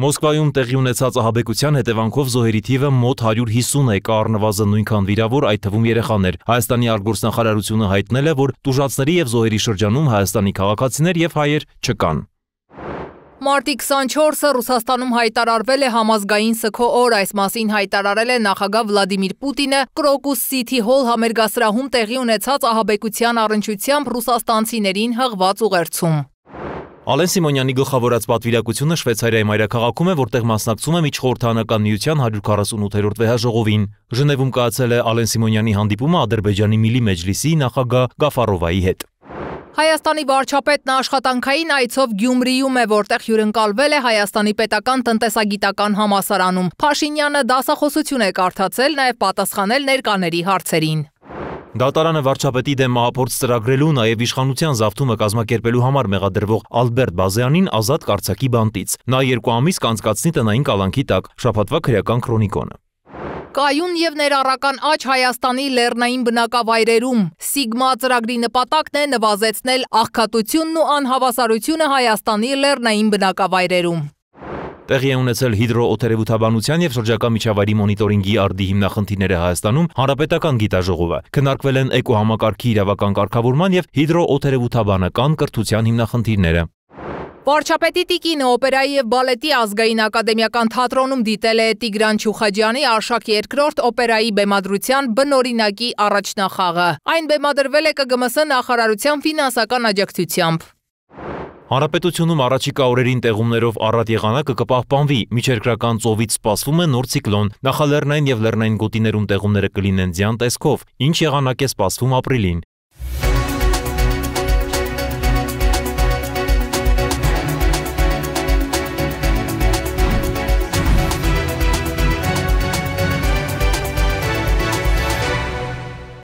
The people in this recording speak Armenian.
Մոսկվայում տեղի ունեցած ահաբեկության հետևանքով զոհերի թիվը մոտ 150 է, կա առնվազն նույնքան վիրավոր, այդ թվում երեխաներ։ Հայաստանի արտգործնախարարությունը հայտնել է, որ տուժածների եւ զոհերի շրջանում հայաստանի քաղաքացիներ եւ հայեր չկան։ Մարտի 24-ը Ռուսաստանում հայտարարվել է համազգային սգո օր, այս մասին հայտարարել է նախագահ Վլադիմիր Պուտինը Crocus City Hall համերգասրահում տեղի ունեցած ահաբեկության առնչությամբ ռուսաստանցիներին հղված ուղերձում։ Ալեն Սիմոնյանի գլխավորած պատվիրակությունը Շվեյցարիայի մայրաքաղաքում է, որտեղ մասնակցում է Միջխորհրդանական միության 148-րդ վեհաժողովին։ Ժնևում կայացել է Ալեն Սիմոնյանի հանդիպումը Ադրբեջանի Միլի մեջլիսի նախագահ Գաֆարովայի հետ։ Հայաստանի վարչապետն աշխատանքային այցով Գյումրիում է, որտեղ հյուրընկալվել է Հայաստանի պետական տնտեսագիտական համասարանում։ Փաշինյանը դասախոսություն է կարդացել, նաև պատասխանել ներկաների հարցերին։ Դատարանը վարչապետի դեմ մահապորձ ծրագրելու նաև իշխանության զավթումը կազմակերպելու համար մեղադրվող Ալբերտ Բազյանին ազատ կարծակի բանտից։ Նա երկու ամիս կանցկացնի տնային կալանքի տակ, շաբաթվա քրեական քրոնիկոնը։ Կայուն եւ ներառական աճ Հայաստանի լեռնային բնակավայրերում Սիգմա ծրագրի նպատակն է նվազեցնել աղքատությունն ու անհավասարությունը Հայաստանի լեռնային բնակավայրերում։ Տեղի է ունեցել հիդրոօթերևութաբանության եւ շրջակա միջավայրի մոնիտորինգի արդի հիմնախնդիրները Հայաստանում հանրապետական գիտաժողովը։ Քննարկվել են էկոհամակարգի իրավական կարգավորման եւ հիդրոօթերևութաբանական կրթության հիմնախնդիրները։ Վարչապետի տիկինը օպերայի և բալետի ազգային ակադեմիական թատրոնում դիտել է տիգրան չուխաջյանի արշակ երկրորդ օպերայի բեմադրության բնորինակի առաջնախաղը։ Այն բեմադրվել է կգմս նախարարության վինանսական աջակցությամբ։ Հանրապետությունում առաջիկա օրերին տեղումներով առատ եղանակը կպահպանվի, միջերկրական ծովից սպասվում է նոր ցիկլոն, նախալեռնային և լեռնային գոտիներում տեղումները կլինեն ձյան տեսքով, ինչ եղանակ է սպասվում ապրիլին։